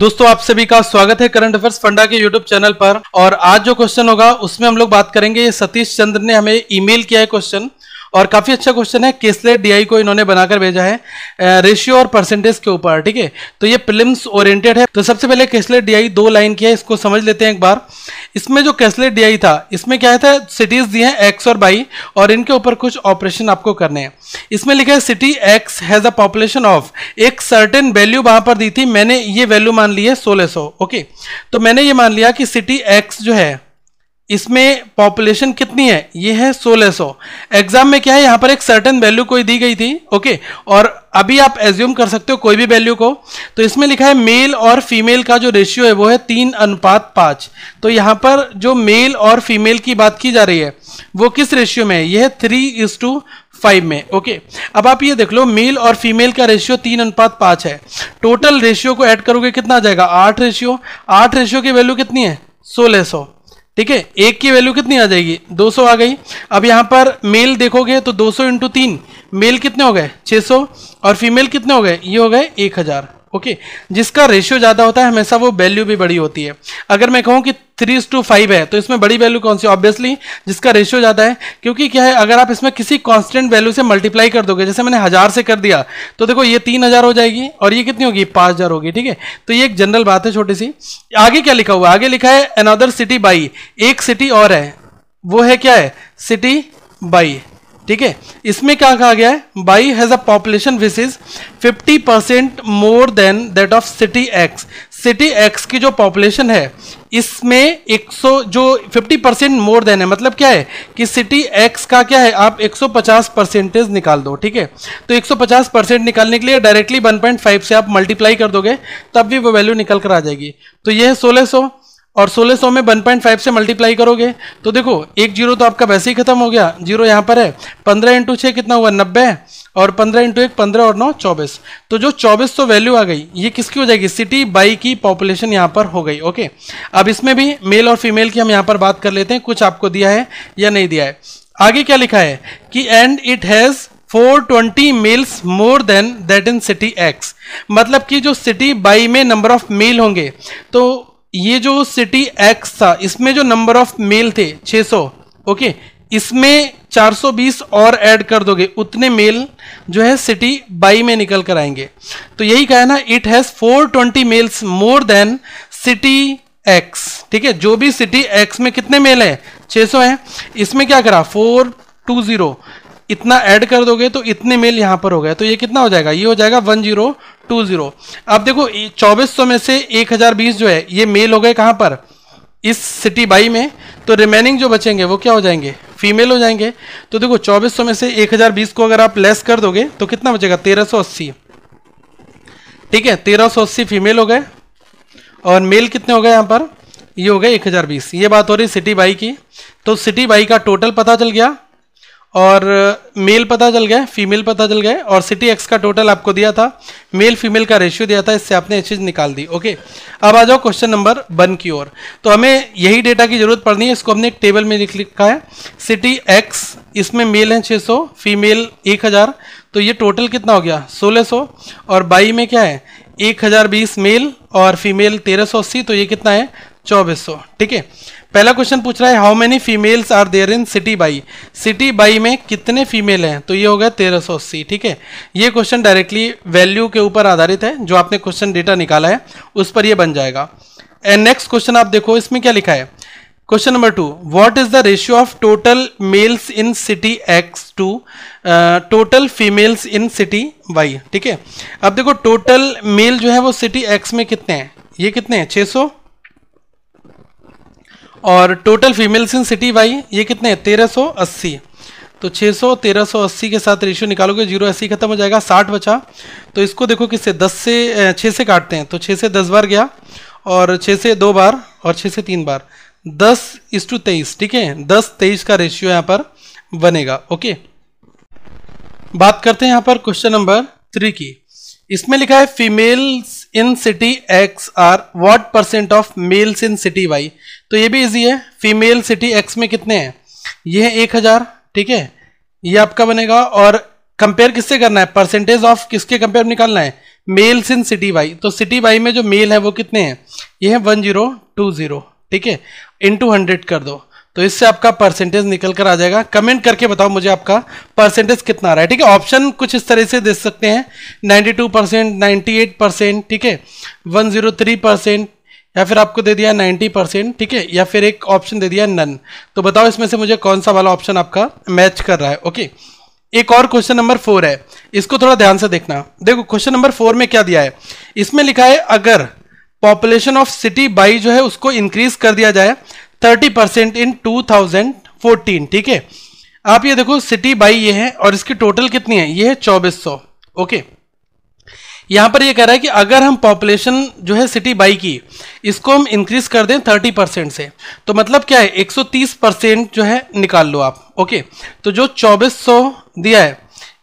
दोस्तों आप सभी का स्वागत है करंट अफेयर्स फंडा के यूट्यूब चैनल पर और आज जो क्वेश्चन होगा उसमें हम लोग बात करेंगे ये सतीश चंद्र ने हमें ईमेल किया है क्वेश्चन और काफ़ी अच्छा क्वेश्चन है केसलेट डीआई को इन्होंने बनाकर भेजा है रेशियो और परसेंटेज के ऊपर ठीक है तो ये फिल्म्स ओरिएंटेड है तो सबसे पहले केसलेट डीआई दो लाइन की है इसको समझ लेते हैं एक बार इसमें जो केसलेट डीआई था इसमें क्या था सिटीज दिए हैं एक्स और बाई और इनके ऊपर कुछ ऑपरेशन आपको करने हैं इसमें लिखा है city X has a population of एक सर्टेन वैल्यू वहां पर दी थी मैंने ये वैल्यू मान ली है सोलह सो, ओके तो मैंने ये मान लिया कि सिटी एक्स जो है इसमें पॉपुलेशन कितनी है ये है सोलह सौ एग्जाम में क्या है यहाँ पर एक सर्टन वैल्यू कोई दी गई थी ओके और अभी आप एज्यूम कर सकते हो कोई भी वैल्यू को तो इसमें लिखा है मेल और फीमेल का जो रेशियो है वो है तीन अनुपात पाँच तो यहाँ पर जो मेल और फीमेल की बात की जा रही है वो किस रेशियो में है यह है थ्री इज टू फाइव में ओके अब आप ये देख लो मेल और फीमेल का रेशियो तीन अनुपात पाँच है टोटल रेशियो को ऐड करोगे कितना आ जाएगा आठ रेशियो आठ रेशियो की वैल्यू कितनी है सोलह सौ सो. ठीक है एक की वैल्यू कितनी आ जाएगी 200 आ गई अब यहाँ पर मेल देखोगे तो 200 सौ इंटू तीन मेल कितने हो गए 600 और फीमेल कितने हो गए ये हो गए 1000 ओके जिसका रेशियो ज़्यादा होता है हमेशा वो वैल्यू भी बड़ी होती है अगर मैं कहूँ कि थ्री टू फाइव है तो इसमें बड़ी वैल्यू कौन सी ऑब्वियसली जिसका रेशियो ज़्यादा है क्योंकि क्या है अगर आप इसमें किसी कांस्टेंट वैल्यू से मल्टीप्लाई कर दोगे जैसे मैंने हज़ार से कर दिया तो देखो ये तीन हज़ार हो जाएगी और ये कितनी होगी पाँच हज़ार होगी ठीक है तो ये एक जनरल बात है छोटी सी आगे क्या लिखा हुआ आगे लिखा है अनदर सिटी बाई एक सिटी और है वो है क्या है सिटी बाई ठीक है इसमें क्या कहा गया है Y has a population which is 50 percent more than that of city X city X की जो पॉपुलेशन है इसमें 100 जो 50 परसेंट मोर देन है मतलब क्या है कि सिटी एक्स का क्या है आप 150 परसेंटेज निकाल दो ठीक है तो 150 परसेंट निकालने के लिए डायरेक्टली 1.5 से आप मल्टीप्लाई कर दोगे तब भी वो वैल्यू निकल कर आ जाएगी तो ये है सोलह और 1600 में 1.5 से मल्टीप्लाई करोगे तो देखो एक जीरो तो आपका वैसे ही खत्म हो गया जीरो यहाँ पर है 15 इंटू छः कितना हुआ नब्बे और 15 इंटू एक पंद्रह और नौ चौबीस तो जो चौबीस तो वैल्यू आ गई ये किसकी हो जाएगी सिटी बाई की पॉपुलेशन यहाँ पर हो गई ओके अब इसमें भी मेल और फीमेल की हम यहाँ पर बात कर लेते हैं कुछ आपको दिया है या नहीं दिया है आगे क्या लिखा है कि and it has 420 males more than that in city X मतलब कि जो सिटी बाई में नंबर ऑफ मेल होंगे तो ये जो सिटी एक्स था इसमें जो नंबर ऑफ मेल थे 600 ओके इसमें 420 और ऐड कर दोगे उतने मेल जो है सिटी बाई में निकल कर आएंगे तो यही कहा है ना it has 420 males more than city X ठीक है जो भी सिटी एक्स में कितने मेल है 600 है इसमें क्या करा 420 इतना ऐड कर दोगे तो इतने मेल यहाँ पर हो गए तो ये कितना हो जाएगा ये हो जाएगा वन जीरो टू जीरो अब देखो चौबीस सौ में से एक हजार बीस जो है ये मेल हो गए कहाँ पर इस सिटी बाई में तो रिमेनिंग जो बचेंगे वो क्या हो जाएंगे फीमेल हो जाएंगे तो देखो 2400 में से 1020 को अगर आप लेस कर दोगे तो कितना बचेगा तेरह ठीक है तेरह फीमेल हो गए और मेल कितने हो गए यहाँ पर ये हो गए 1020 ये बात हो रही सिटी बाई की तो सिटी बाई का टोटल पता चल गया और मेल पता चल गया फीमेल पता चल गया और सिटी एक्स का टोटल आपको दिया था मेल फीमेल का रेशियो दिया था इससे आपने ये चीज़ निकाल दी ओके अब आ जाओ क्वेश्चन नंबर वन की ओर तो हमें यही डेटा की जरूरत पड़नी है इसको हमने एक टेबल में लिख लिखा है सिटी एक्स इसमें मेल हैं 600 फीमेल 1000 तो ये टोटल कितना हो गया सौ और बाई में क्या है बीस मेल और फीमेल अस्सी तो ये कितना है सौ ठीक है पहला क्वेश्चन पूछ रहा है how many females are there in city Y city Y में कितने फीमेल हैं तो ये होगा तेरह सौ अस्सी ठीक है ये क्वेश्चन डायरेक्टली वैल्यू के ऊपर आधारित है जो आपने क्वेश्चन डेटा निकाला है उस पर यह बन जाएगा एंड नेक्स्ट क्वेश्चन आप देखो इसमें क्या लिखा है question number two what is the ratio of total males in city X to total females in city Y ठीक है अब देखो टोटल मेल जो है वो सिटी एक्स में कितने हैं ये कितने हैं 600 और total females in city Y ये कितने हैं तेरह सौ अस्सी तो 600 1380 के साथ रेशियो निकालोगे जीरो अस्सी e खत्म हो जाएगा साठ बचा तो इसको देखो किससे दस से छः से काटते हैं तो छः से दस बार गया और छः से दो बार और छः से तीन बार दस इस टू तेईस ठीक है दस तेईस का रेशियो यहाँ पर बनेगा ओके बात करते हैं यहाँ पर क्वेश्चन नंबर थ्री की इसमें लिखा है females in city X are what percent of males in city Y तो ये भी इजी है फीमेल सिटी एक्स में कितने हैं ये है एक हजार ठीक है ये आपका बनेगा और कंपेयर किससे करना है परसेंटेज ऑफ किसके कंपेयर निकालना है मेल्स इन सिटी वाई तो सिटी वाई में जो मेल है वो कितने हैं ये है वन जीरो टू जीरो ठीक है इन हंड्रेड कर दो तो इससे आपका परसेंटेज निकल कर आ जाएगा कमेंट करके बताओ मुझे आपका परसेंटेज कितना आ रहा है ठीक है ऑप्शन कुछ इस तरह से दे सकते हैं 92 परसेंट नाइन्टी परसेंट ठीक है 103 परसेंट या फिर आपको दे दिया 90 परसेंट ठीक है या फिर एक ऑप्शन दे दिया नन तो बताओ इसमें से मुझे कौन सा वाला ऑप्शन आपका मैच कर रहा है ओके एक और क्वेश्चन नंबर फोर है इसको थोड़ा ध्यान से देखना देखो क्वेश्चन नंबर फोर में क्या दिया है इसमें लिखा है अगर पॉपुलेशन ऑफ सिटी बाई जो है उसको इंक्रीज कर दिया जाए thirty percent in two thousand fourteen ठीक है आप ये देखो सिटी बाई ये है और इसकी टोटल कितनी है ये है चौबीस सौ ओके यहां पर ये कह रहा है कि अगर हम पॉपुलेशन जो है सिटी बाई की इसको हम इंक्रीज कर दें 30 परसेंट से तो मतलब क्या है 130 परसेंट जो है निकाल लो आप ओके तो जो 2400 दिया है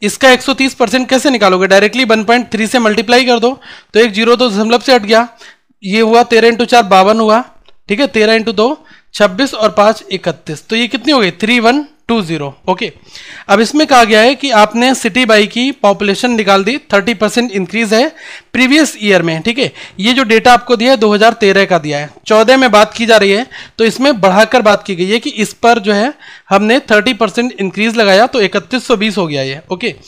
इसका 130 परसेंट कैसे निकालोगे डायरेक्टली 1.3 से मल्टीप्लाई कर दो तो एक जीरो तो दशमलव से हट गया ये हुआ तेरह इंटू चार बावन हुआ ठीक है तेरह इंटू दो छब्बीस और पाँच इकतीस तो ये कितनी हो गई three one two zero okay अब इसमें कहा गया है कि आपने सिटी बाई की पॉपुलेशन निकाल दी थर्टी परसेंट इंक्रीज है प्रीवियस ईयर में ठीक है ये जो डेटा आपको दिया है दो हजार तेरह का दिया है चौदह में बात की जा रही है तो इसमें बढ़ाकर बात की गई है कि इस पर जो है हमने थर्टी परसेंट इंक्रीज लगाया तो इकतीस सौ बीस हो गया ये ओके okay?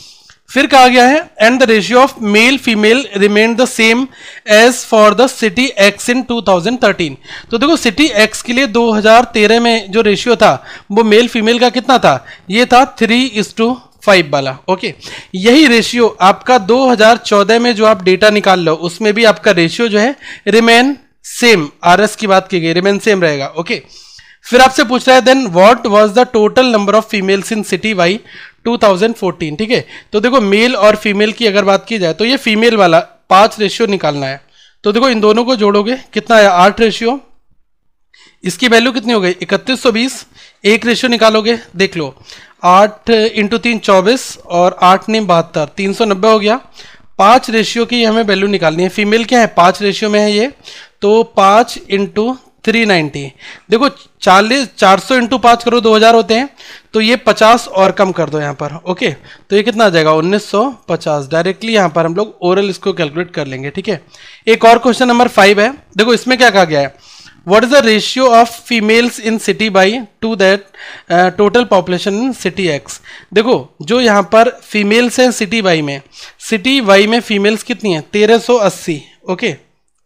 फिर कहा गया है and the ratio of male female remain the same as for the city X in 2013 तो देखो सिटी एक्स के लिए 2013 में जो रेशियो था वो मेल फीमेल का कितना था ये था थ्री इज टू फाइव वाला ओके यही रेशियो आपका 2014 में जो आप डेटा निकाल लो उसमें भी आपका रेशियो जो है रिमेन सेम आर की बात की गई रिमेन सेम रहेगा ओके okay. फिर आपसे पूछ रहा है then what was the total number of females in city Y 2014 ठीक है तो देखो मेल और फीमेल की अगर बात की जाए तो ये फीमेल वाला पांच रेशियो निकालना है तो देखो इन दोनों को जोड़ोगे कितना आया आठ रेशियो इसकी वैल्यू कितनी हो गई इकतीस सौ बीस एक रेशियो निकालोगे देख लो आठ इंटू तीन चौबीस और आठ नीम बहत्तर तीन सौ नब्बे हो गया पांच रेशियो की हमें वैल्यू निकालनी है फीमेल क्या है पांच रेशियो में है ये तो पांच इंटू थ्री नाइन्टी देखो चालीस चार सौ इंटू पाँच करो दो हज़ार होते हैं तो ये 50 और कम कर दो यहाँ पर ओके तो ये कितना आ जाएगा 1950 डायरेक्टली यहाँ पर हम लोग ओरल इसको कैलकुलेट कर लेंगे ठीक है एक और क्वेश्चन नंबर फाइव है देखो इसमें क्या कहा गया है what is the ratio of females in city Y to that total population in city X देखो जो यहाँ पर फीमेल्स हैं सिटी बाई में सिटी वाई में फीमेल्स कितनी हैं तेरह ओके okay?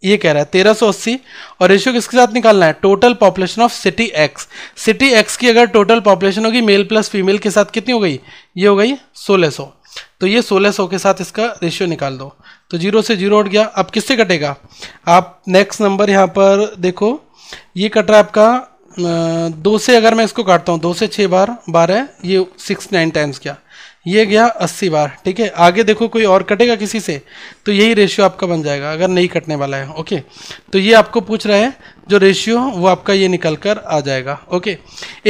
ये कह रहा है तेरह सौ अस्सी और रेशियो किसके साथ निकालना है total population of city X city X की अगर टोटल पॉपुलेशन होगी मेल प्लस फीमेल के साथ कितनी हो गई ये हो गई सोलह सौ तो ये सोलह सौ के साथ इसका रेशियो निकाल दो तो जीरो से जीरो उठ गया अब किससे कटेगा आप नेक्स्ट नंबर यहाँ पर देखो ये कट रहा है आपका दो से अगर मैं इसको काटता हूँ दो से छः बार बारह ये सिक्स नाइन टाइम्स क्या ये गया अस्सी बार ठीक है आगे देखो कोई और कटेगा किसी से तो यही रेशियो आपका बन जाएगा अगर नहीं कटने वाला है ओके तो ये आपको पूछ रहे हैं जो रेशियो वो आपका ये निकल कर आ जाएगा ओके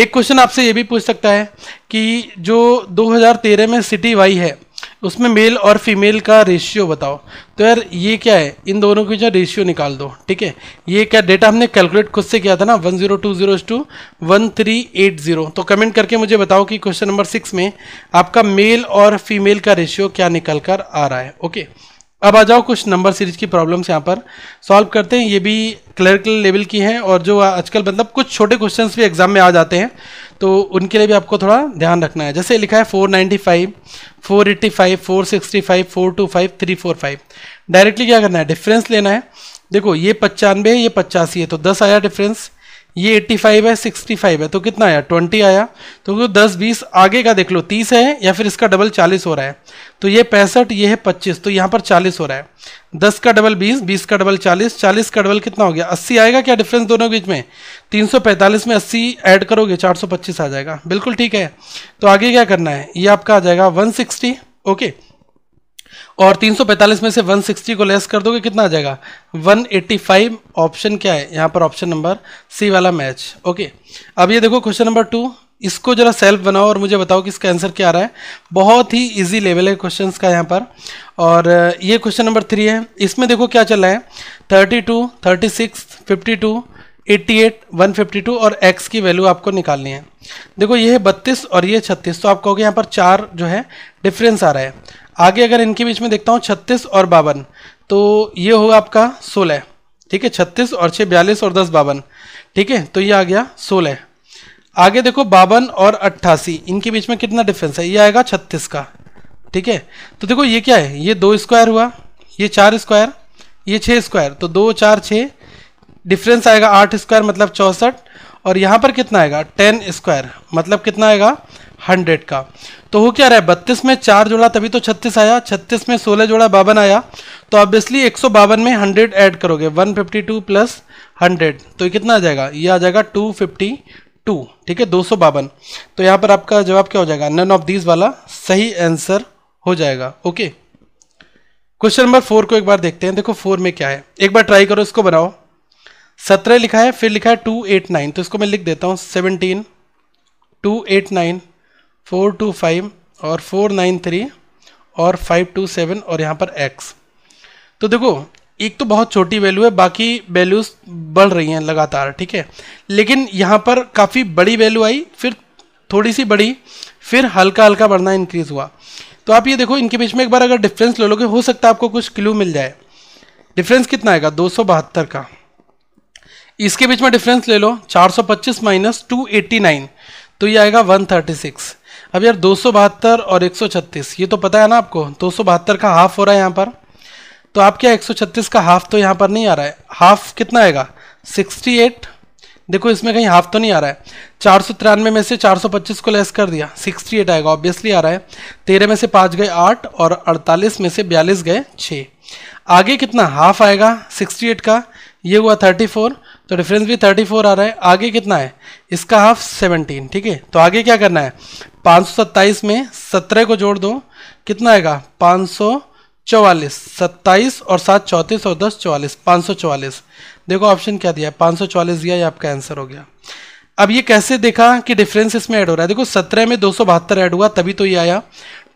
एक क्वेश्चन आपसे ये भी पूछ सकता है कि जो 2013 में सिटी वाई है उसमें मेल और फीमेल का रेशियो बताओ तो यार ये क्या है इन दोनों के जो रेशियो निकाल दो ठीक है ये क्या डेटा हमने कैलकुलेट खुद से किया था ना one zero two zero two one three eight zero तो कमेंट करके मुझे बताओ कि क्वेश्चन नंबर सिक्स में आपका मेल और फीमेल का रेशियो क्या निकल कर आ रहा है ओके अब आ जाओ कुछ नंबर सीरीज की प्रॉब्लम्स यहाँ पर सॉल्व करते हैं ये भी क्लर्कल लेवल की है और जो आजकल मतलब कुछ छोटे क्वेश्चंस भी एग्जाम में आ जाते हैं तो उनके लिए भी आपको थोड़ा ध्यान रखना है जैसे लिखा है four ninety five four eighty five four sixty five four two five three four five directly क्या करना है डिफरेंस लेना है देखो ये पचानवे है ये पचासी है तो दस आया डिफरेंस ये 85 है 65 है तो कितना आया 20 आया तो क्यों 10 20 आगे का देख लो 30 है या फिर इसका डबल 40 हो रहा है तो ये पैंसठ ये है 25 तो यहाँ पर 40 हो रहा है 10 का डबल 20 20 का डबल 40 40 का डबल कितना हो गया 80 आएगा क्या डिफरेंस दोनों के बीच में 345 में 80 ऐड करोगे 425 आ जाएगा बिल्कुल ठीक है तो आगे क्या करना है ये आपका आ जाएगा 160 ओके और 345 में से 160 को लेस कर दोगे कितना आ जाएगा 185 ऑप्शन क्या है यहाँ पर ऑप्शन नंबर सी वाला मैच ओके अब ये देखो क्वेश्चन नंबर टू इसको जरा सेल्फ बनाओ और मुझे बताओ कि इसका आंसर क्या आ रहा है बहुत ही इजी लेवल है क्वेश्चन का यहाँ पर और ये क्वेश्चन नंबर थ्री है इसमें देखो क्या चल रहा है thirty two thirty six fifty two 88, 152 और x की वैल्यू आपको निकालनी है देखो ये है बत्तीस और ये छत्तीस तो आप कहोगे यहाँ पर चार जो है डिफरेंस आ रहा है आगे अगर इनके बीच में देखता हूँ छत्तीस और बावन तो ये होगा आपका सोलह ठीक है छत्तीस और छः बयालीस और दस बावन ठीक है तो ये आ गया सोलह आगे देखो बावन और अट्ठासी इनके बीच में कितना डिफरेंस है ये आएगा छत्तीस का ठीक है तो देखो ये क्या है ये दो स्क्वायर हुआ ये चार स्क्वायर ये छः स्क्वायर तो दो चार छः डिफरेंस आएगा आठ स्क्वायर मतलब चौंसठ और यहाँ पर कितना आएगा टेन स्क्वायर मतलब कितना आएगा हंड्रेड का तो हो क्या रहा है बत्तीस में चार जोड़ा तभी तो छत्तीस आया छत्तीस में सोलह जोड़ा बावन आया तो ऑब्वियसली एक सौ बावन में हंड्रेड ऐड करोगे one fifty two plus hundred तो ये कितना आ जाएगा ये आ जाएगा टू फिफ्टी टू ठीक है दो सौ बावन तो यहाँ पर आपका जवाब क्या हो जाएगा नन ऑफ दीज वाला सही आंसर हो जाएगा ओके क्वेश्चन नंबर फोर को एक बार देखते हैं देखो फोर में क्या है एक बार ट्राई करो इसको बनाओ सत्रह लिखा है फिर लिखा है टू एट नाइन तो इसको मैं लिख देता हूँ seventeen two eight nine four two five और फोर नाइन थ्री और फाइव टू सेवन और यहाँ पर एक्स तो देखो एक तो बहुत छोटी वैल्यू है बाकी वैल्यूज बढ़ रही हैं लगातार ठीक है लेकिन यहाँ पर काफ़ी बड़ी वैल्यू आई फिर थोड़ी सी बढ़ी फिर हल्का हल्का बढ़ना इंक्रीज़ हुआ तो आप ये देखो इनके बीच में एक बार अगर डिफरेंस ले लोगे हो सकता है आपको कुछ क्लू मिल जाए डिफरेंस कितना आएगा दो का इसके बीच में डिफरेंस ले लो 425 माइनस नाइन तो ये आएगा 136 अब यार दो और एक ये तो पता है ना आपको दो का हाफ हो रहा है यहाँ पर तो आप क्या 136 का हाफ तो यहाँ पर नहीं आ रहा है हाफ कितना आएगा 68 देखो इसमें कहीं हाफ तो नहीं आ रहा है चार में से 425 को लेस कर दिया 68 आएगा ऑब्वियसली आ रहा है तेरह में से पाँच गए आठ और अड़तालीस में से बयालीस गए छः आगे कितना हाफ आएगा 68 का ये हुआ 34 तो डिफरेंस भी 34 आ रहा है आगे कितना है इसका हाफ 17 ठीक है तो आगे क्या करना है 527 में 17 को जोड़ दो कितना आएगा पाँच सौ सत्ताईस और सात चौंतीस और दस चौवालीस पाँच सौ चौवालीस देखो ऑप्शन क्या दिया है पाँच सौ दिया ये आपका आंसर हो गया अब ये कैसे देखा कि डिफरेंस इसमें ऐड हो रहा है देखो सत्रह में दो सौ बहत्तर ऐड हुआ तभी तो ये आया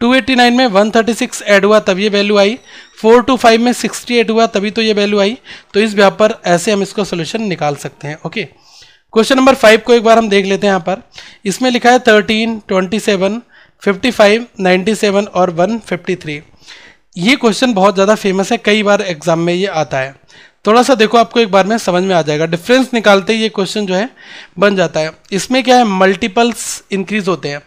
289 में 136 ऐड हुआ तब ये वैल्यू आई 425 में 68 हुआ तभी तो ये वैल्यू आई तो इस व्यापार ऐसे हम इसको सोल्यूशन निकाल सकते हैं okay okay? Question number five को एक बार हम देख लेते हैं यहाँ पर इसमें लिखा है thirteen twenty seven fifty five ninety seven और वन फिफ्टी थ्री ये क्वेश्चन बहुत ज़्यादा फेमस है कई बार एग्जाम में ये आता है थोड़ा सा देखो आपको एक बार में समझ में आ जाएगा डिफरेंस निकालते ही ये क्वेश्चन जो है बन जाता है इसमें क्या है मल्टीपल्स इंक्रीज होते हैं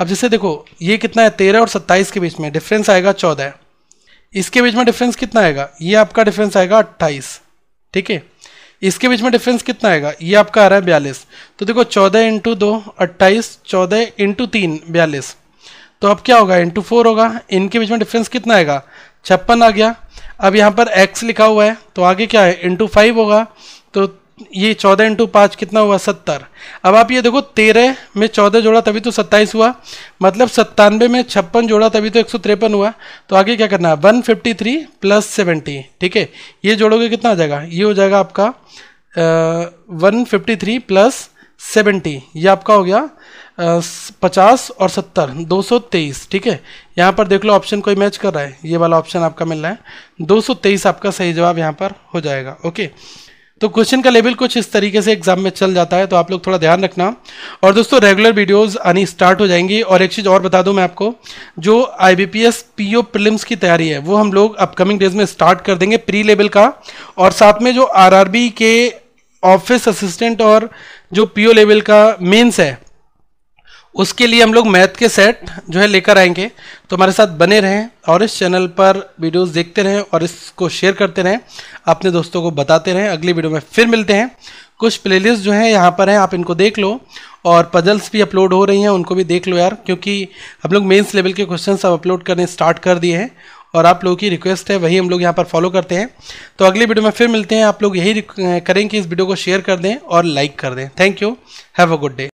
अब जैसे देखो ये कितना है तेरह और सत्ताईस के बीच में डिफरेंस आएगा चौदह इसके बीच में डिफरेंस कितना आएगा ये आपका डिफरेंस आएगा अट्ठाईस ठीक है इसके बीच में डिफरेंस कितना आएगा ये आपका आ रहा है बयालीस तो देखो चौदह इंटू दो अट्ठाईस चौदह इंटू तीन बयालीस तो अब क्या होगा इंटू फोर होगा इनके बीच में डिफरेंस कितना आएगा छप्पन आ गया अब यहाँ पर एक्स लिखा हुआ है तो आगे क्या है इंटू फाइव होगा तो ये चौदह इंटू पाँच कितना हुआ सत्तर अब आप ये देखो तेरह में चौदह जोड़ा तभी तो सत्ताईस हुआ मतलब सत्तानवे में छप्पन जोड़ा तभी तो एक सौ तिरपन हुआ तो आगे क्या करना है one fifty three plus seventy ठीक है ये जोड़ोगे कितना आ जाएगा ये हो जाएगा आपका one fifty three plus seventy ये आपका हो गया पचास और सत्तर दो सौ तेईस ठीक है यहाँ पर देख लो ऑप्शन कोई मैच कर रहा है ये वाला ऑप्शन आपका मिल रहा है दो सौ तेईस आपका सही जवाब यहाँ पर हो जाएगा ओके तो क्वेश्चन का लेवल कुछ इस तरीके से एग्जाम में चल जाता है तो आप लोग थोड़ा ध्यान रखना और दोस्तों रेगुलर वीडियोस आनी स्टार्ट हो जाएंगी और एक चीज़ और बता दूं मैं आपको जो I B P S P O की तैयारी है वो हम लोग अपकमिंग डेज में स्टार्ट कर देंगे प्री लेवल का और साथ में जो आर आर बी के ऑफिस असिस्टेंट और जो पी ओ लेवल का मेन्स है उसके लिए हम लोग मैथ के सेट जो है लेकर आएंगे तो हमारे साथ बने रहें और इस चैनल पर वीडियोस देखते रहें और इसको शेयर करते रहें अपने दोस्तों को बताते रहें अगली वीडियो में फिर मिलते हैं कुछ प्लेलिस्ट जो है यहाँ पर हैं आप इनको देख लो और पजल्स भी अपलोड हो रही हैं उनको भी देख लो यार क्योंकि हम लोग मेन्स लेवल के क्वेश्चन सब अपलोड करने स्टार्ट कर दिए हैं और आप लोगों की रिक्वेस्ट है वही हम लोग यहाँ पर फॉलो करते हैं तो अगली वीडियो में फिर मिलते हैं आप लोग यही करें कि इस वीडियो को शेयर कर दें और लाइक कर दें thank you have a good day